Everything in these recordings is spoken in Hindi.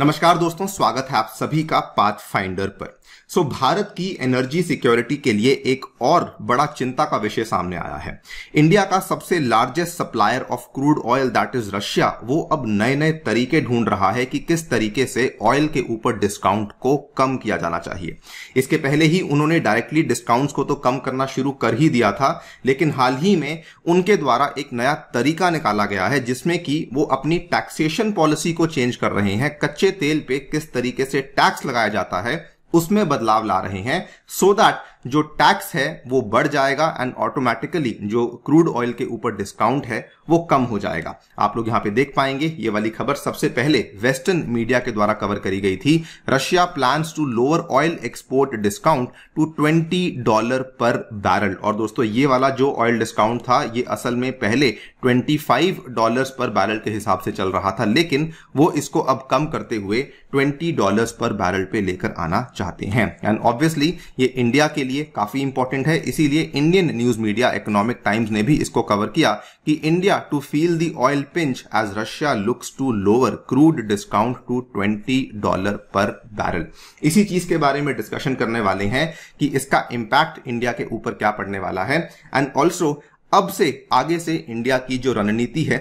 नमस्कार दोस्तों स्वागत है आप सभी का पाथ फाइंडर पर सो so, भारत की एनर्जी सिक्योरिटी के लिए एक और बड़ा चिंता का विषय सामने आया है इंडिया का सबसे largest supplier of crude oil that is Russia वो अब नए नए तरीके ढूंढ रहा है कि किस तरीके से ऑयल के ऊपर डिस्काउंट को कम किया जाना चाहिए इसके पहले ही उन्होंने डायरेक्टली डिस्काउंट को तो कम करना शुरू कर ही दिया था लेकिन हाल ही में उनके द्वारा एक नया तरीका निकाला गया है जिसमें कि वो अपनी टैक्सेशन पॉलिसी को चेंज कर रहे हैं कच्चे कच्चे तेल पे किस तरीके से टैक्स लगाया जाता है उसमें बदलाव ला रहे हैं सो so दैट जो टैक्स है वो बढ़ जाएगा एंड ऑटोमेटिकली जो क्रूड ऑयल के ऊपर डिस्काउंट है वो कम हो जाएगा आप लोग यहां पे देख पाएंगे ये वाली खबर सबसे पहले वेस्टर्न मीडिया के द्वारा कवर करी गई थी Russia plans to lower oil export discount to twenty dollar per barrel और दोस्तों ये वाला जो ऑयल डिस्काउंट था ये असल में पहले 25 डॉलर्स पर बैरल के हिसाब से चल रहा था लेकिन वो इसको अब कम करते हुए 20 डॉलर्स पर बैरल पे लेकर आना चाहते हैं एंड ऑब्वियसली ये इंडिया के लिए काफी इंपॉर्टेंट है इसीलिए Indian news media Economic Times ने भी इसको कवर किया कि India to feel the oil pinch as Russia looks to lower crude discount to 20 dollar per barrel इसी चीज के बारे में डिस्कशन करने वाले हैं कि इसका इंपैक्ट इंडिया के ऊपर क्या पड़ने वाला है एंड ऑल्सो अब से आगे से इंडिया की जो रणनीति है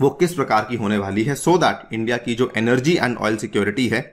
वो किस प्रकार की होने वाली है सो so दैट इंडिया की जो एनर्जी एंड ऑयल सिक्योरिटी है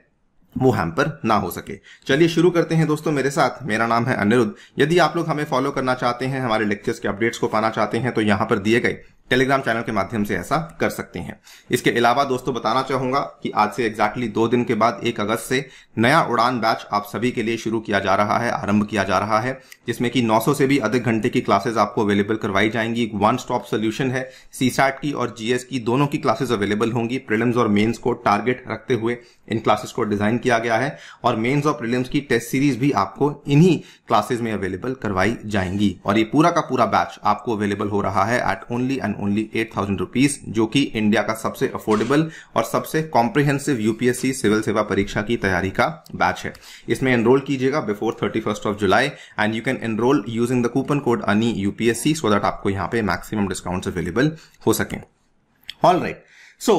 वो हैम्पर ना हो सके चलिए शुरू करते हैं दोस्तों मेरे साथ मेरा नाम है अनिरुद्ध यदि आप लोग हमें फॉलो करना चाहते हैं हमारे लेक्चर्स के अपडेट्स को पाना चाहते हैं तो यहाँ पर दिए गए टेलीग्राम चैनल के माध्यम से ऐसा कर सकते हैं इसके अलावा दोस्तों बताना चाहूंगा कि आज से एग्जैक्टली दो दिन के बाद एक अगस्त से नया उड़ान बैच आप सभी के लिए शुरू किया जा रहा है आरंभ किया जा रहा है जिसमें कि 900 से भी अधिक घंटे की क्लासेस आपको अवेलेबल करवाई जाएंगी वन स्टॉप सोल्यूशन है सीसैट की और जीएस की दोनों की क्लासेस अवेलेबल होंगी प्रिलिम्स और मेन्स को टारगेट रखते हुए इन क्लासेस को डिजाइन किया गया है और मेन्स और प्रिलिम्स की टेस्ट सीरीज भी आपको इन्हीं क्लासेज में अवेलेबल करवाई जाएंगी और ये पूरा का पूरा बैच आपको अवेलेबल हो रहा है at only and and only eight thousand rupees जो कि इंडिया का सबसे अफोर्डेबल और सबसे कॉम्प्रिहेंसिव यूपीएससी सिविल सेवा परीक्षा की तैयारी का बैच है इसमें एनरोल कीजिएगा before thirty first of July and you can enrol using the coupon code अनी यूपीएससी सो दैट आपको यहाँ पे मैक्सिमम डिस्काउंट अवेलेबल हो सके ऑल राइट सो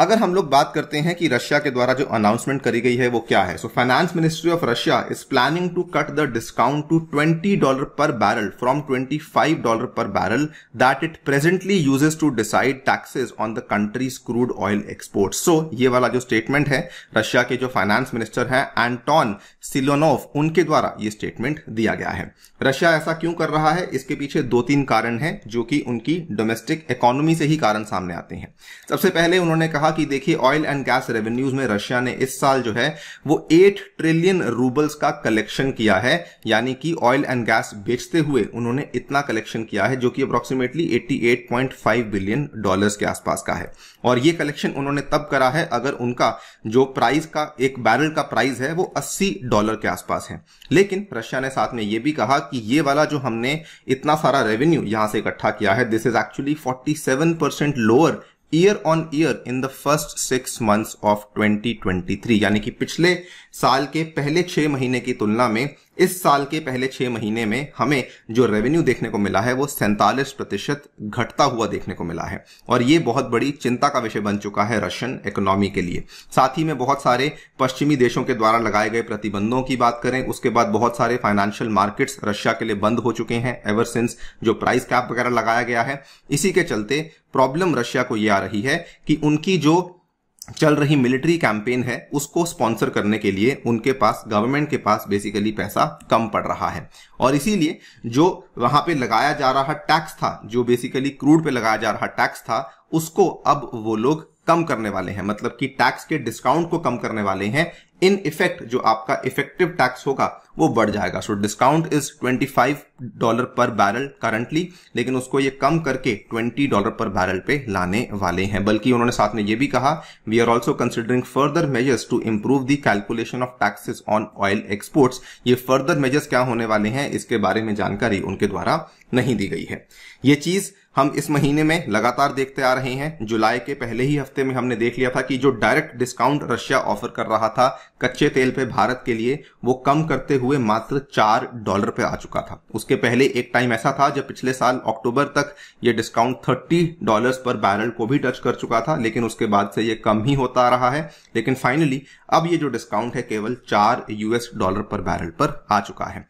अगर हम लोग बात करते हैं कि रशिया के द्वारा जो अनाउंसमेंट करी गई है वो क्या है so finance ministry of Russia is planning to cut the discount to 20 dollar per barrel from 25 dollar per barrel that it presently uses to decide taxes on the country's crude oil export so ये वाला जो स्टेटमेंट है रशिया के जो फाइनेंस मिनिस्टर है एंटॉन सिलोनोव उनके द्वारा ये स्टेटमेंट दिया गया है रशिया ऐसा क्यों कर रहा है इसके पीछे दो तीन कारण है जो कि उनकी डोमेस्टिक इकोनॉमी से ही कारण सामने आते हैं सबसे पहले उन्होंने कहा कहा कि देखिए ऑयल एंड गैस रेवेन्यूज में रशिया ने इस साल जो है वो एट ट्रिलियन रूबल्स का कलेक्शन किया है यानी कि ऑयल एंड गैस बेचते हुए उन्होंने इतना कलेक्शन किया है जो कि अप्रोक्सीमेटली 88.5 बिलियन डॉलर्स के आसपास का है और ये कलेक्शन उन्होंने तब करा है अगर उनका जो प्राइस का एक बैरल का प्राइस है वो अस्सी डॉलर के आसपास है लेकिन रशिया ने साथ में ये भी कहा कि ये वाला जो हमने इतना सारा रेवेन्यू यहां से इकट्ठा किया है this is actually 47 percent lower year on year in the first six months of 2023 यानी कि पिछले साल के पहले छह महीने की तुलना में इस साल के पहले छह महीने में हमें जो रेवेन्यू देखने को मिला है वो सैंतालीस प्रतिशत घटता हुआ देखने को मिला है और ये बहुत बड़ी चिंता का विषय बन चुका है रशियन इकोनॉमी के लिए साथ ही में बहुत सारे पश्चिमी देशों के द्वारा लगाए गए प्रतिबंधों की बात करें उसके बाद बहुत सारे फाइनेंशियल मार्केट्स रशिया के लिए बंद हो चुके हैं एवर सिंस जो प्राइस कैप वगैरह लगाया गया है इसी के चलते प्रॉब्लम रशिया को ये आ रही है कि उनकी जो चल रही मिलिट्री कैंपेन है उसको स्पॉन्सर करने के लिए उनके पास गवर्नमेंट के पास बेसिकली पैसा कम पड़ रहा है और इसीलिए जो वहां पे लगाया जा रहा टैक्स था जो बेसिकली क्रूड पे लगाया जा रहा टैक्स था उसको अब वो लोग कम करने वाले हैं मतलब कि टैक्स के डिस्काउंट को कम करने वाले हैं इन इफेक्ट जो आपका इफेक्टिव टैक्स होगा वो बढ़ जाएगा so discount is 25 dollar per barrel currently लेकिन उसको ये कम करके 20 डॉलर पर बैरल पे लाने वाले हैं बल्कि उन्होंने साथ में ये भी कहा we are also considering further measures to improve the calculation of taxes on oil exports ये फर्दर मेजर्स क्या होने वाले हैं इसके बारे में जानकारी उनके द्वारा नहीं दी गई है ये चीज हम इस महीने में लगातार देखते आ रहे हैं जुलाई के पहले ही हफ्ते में हमने देख लिया था कि जो डायरेक्ट डिस्काउंट रशिया ऑफर कर रहा था कच्चे तेल पे भारत के लिए वो कम करते हुए मात्र चार डॉलर पे आ चुका था उसके पहले एक टाइम ऐसा था जब पिछले साल अक्टूबर तक ये discount thirty dollars per barrel को भी टच कर चुका था लेकिन उसके बाद से ये कम ही होता रहा है लेकिन फाइनली अब ये जो डिस्काउंट है केवल चार यूएस डॉलर पर बैरल पर आ चुका है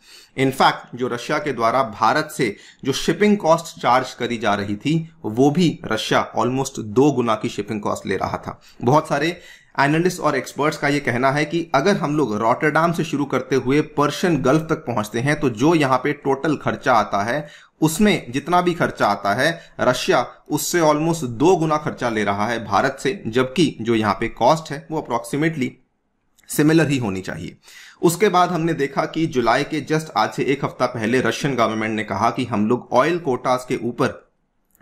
इनफैक्ट जो रशिया के द्वारा भारत से जो शिपिंग कॉस्ट चार्ज करी जा रही थी वो भी रशिया ऑलमोस्ट दो गुना की शिपिंग कॉस्ट ले रहा था बहुत सारे एनालिस्ट और एक्सपर्ट्स का यह कहना है कि अगर हम लोग रॉटरडाम से शुरू करते हुए पर्शियन गल्फ तक पहुंचते हैं तो जो यहाँ पे टोटल खर्चा आता है उसमें जितना भी खर्चा आता है रशिया उससे ऑलमोस्ट दो गुना खर्चा ले रहा है भारत से जबकि जो यहाँ पे कॉस्ट है वो अप्रोक्सीमेटली सिमिलर ही होनी चाहिए उसके बाद हमने देखा कि जुलाई के जस्ट आज से एक हफ्ता पहले रशियन गवर्नमेंट ने कहा कि हम लोग ऑयल कोटास के ऊपर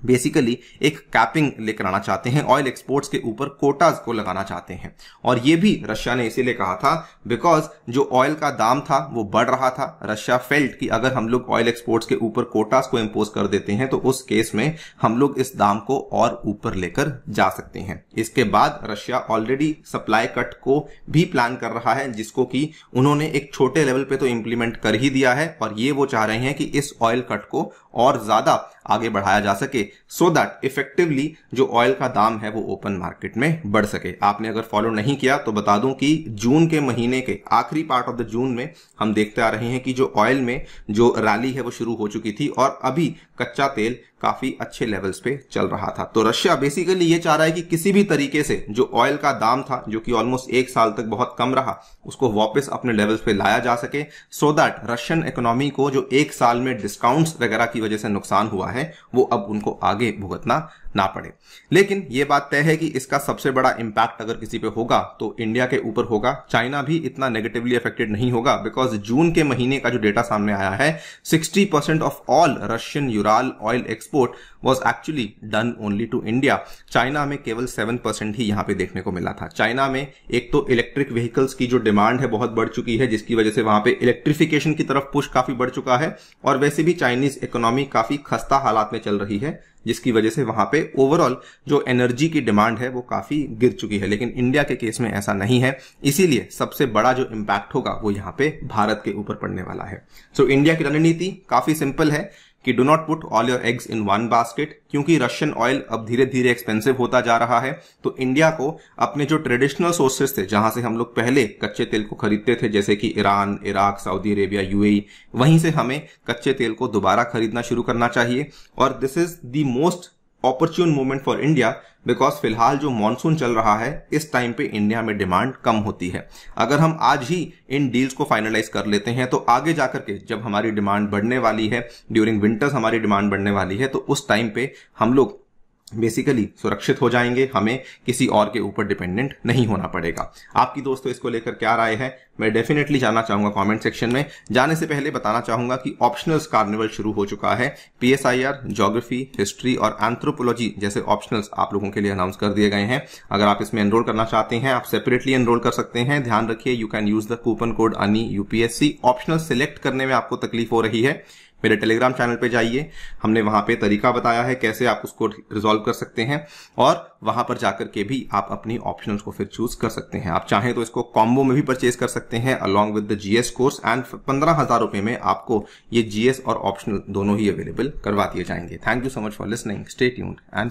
बेसिकली एक कैपिंग लेकर आना चाहते हैं ऑयल एक्सपोर्ट्स के ऊपर कोटाज को लगाना चाहते हैं और ये भी रशिया ने इसीलिए कहा था बिकॉज जो ऑयल का दाम था वो बढ़ रहा था रशिया फेल्ट कि अगर हम लोग ऑयल एक्सपोर्ट्स के ऊपर कोटाज को इम्पोज कर देते हैं तो उस केस में हम लोग इस दाम को और ऊपर लेकर जा सकते हैं इसके बाद रशिया ऑलरेडी सप्लाई कट को भी प्लान कर रहा है जिसको कि उन्होंने एक छोटे लेवल पे तो इम्प्लीमेंट कर ही दिया है और ये वो चाह रहे हैं कि इस ऑयल कट को और ज्यादा आगे बढ़ाया जा सके सो दैट इफेक्टिवली जो ऑयल का दाम है वो ओपन मार्केट में बढ़ सके आपने अगर फॉलो नहीं किया तो बता दूं कि जून के महीने के आखिरी पार्ट ऑफ द जून में हम देखते आ रहे हैं कि जो ऑयल में जो रैली है वो शुरू हो चुकी थी और अभी कच्चा तेल काफी अच्छे लेवल्स पे चल रहा था तो रशिया बेसिकली ये चाह रहा है कि किसी भी तरीके से जो ऑयल का दाम था जो कि ऑलमोस्ट एक साल तक बहुत कम रहा उसको वापस अपने लेवल्स पे लाया जा सके सो दैट रशियन इकोनॉमी को जो एक साल में डिस्काउंट्स वगैरह की वजह से नुकसान हुआ है वो अब उनको आगे भुगतना ना पड़े लेकिन यह बात तय है कि इसका सबसे बड़ा इंपैक्ट अगर किसी पे होगा तो इंडिया के ऊपर होगा चाइना भी इतना नेगेटिवली अफेक्टेड नहीं होगा बिकॉज जून के महीने का जो डेटा सामने आया है 60% percent of all Russian Ural oil export was actually done only to India China में केवल सेवन परसेंट ही यहाँ पे देखने को मिला था चाइना में एक तो इलेक्ट्रिक व्हीकल्स की जो डिमांड है बहुत बढ़ चुकी है जिसकी वजह से वहां पे इलेक्ट्रिफिकेशन की तरफ पुश काफी बढ़ चुका है और वैसे भी चाइनीज इकोनॉमी काफी खस्ता हालात में चल रही है जिसकी वजह से वहां पे ओवरऑल जो एनर्जी की डिमांड है वो काफी गिर चुकी है लेकिन इंडिया के केस में ऐसा नहीं है इसीलिए सबसे बड़ा जो इम्पैक्ट होगा वो यहाँ पे भारत के ऊपर पड़ने वाला है सो so, इंडिया की रणनीति काफी सिंपल है कि do not put all your eggs in one basket क्योंकि रशियन ऑयल अब धीरे धीरे एक्सपेंसिव होता जा रहा है तो इंडिया को अपने जो ट्रेडिशनल सोर्सेस थे जहां से हम लोग पहले कच्चे तेल को खरीदते थे जैसे कि Iran Iraq Saudi Arabia UAE वहीं से हमें कच्चे तेल को दोबारा खरीदना शुरू करना चाहिए और this is the most opportune movement for India because फिलहाल जो मॉनसून चल रहा है इस टाइम पे इंडिया में डिमांड कम होती है अगर हम आज ही इन डील्स को फाइनलाइज कर लेते हैं तो आगे जाकर के जब हमारी डिमांड बढ़ने वाली है ड्यूरिंग विंटर्स हमारी डिमांड बढ़ने वाली है तो उस टाइम पे हम लोग बेसिकली सुरक्षित हो जाएंगे हमें किसी और के ऊपर डिपेंडेंट नहीं होना पड़ेगा आपकी दोस्तों इसको लेकर क्या राय है मैं डेफिनेटली जानना चाहूंगा कमेंट सेक्शन में जाने से पहले बताना चाहूंगा कि ऑप्शनल्स कार्निवल शुरू हो चुका है पीएसआईआर ज्योग्राफी हिस्ट्री और एंथ्रोपोलॉजी जैसे ऑप्शनल्स आप लोगों के लिए अनाउंस कर दिए गए हैं अगर आप इसमें एनरोल करना चाहते हैं आप सेपरेटली एनरोल कर सकते हैं ध्यान रखिए you can use the coupon code अनी यूपीएससी ऑप्शनल सिलेक्ट करने में आपको तकलीफ हो रही है मेरे टेलीग्राम चैनल पे जाइए हमने वहां पे तरीका बताया है कैसे आप उसको रिजोल्व कर सकते हैं और वहां पर जाकर के भी आप अपनी ऑप्शंस को फिर चूज कर सकते हैं आप चाहें तो इसको कॉम्बो में भी परचेज कर सकते हैं along with the GS course and पंद्रह हजार रुपए में आपको ये जीएस और ऑप्शनल दोनों ही अवेलेबल करवा दिए जाएंगे thank you so much for listening stay tuned and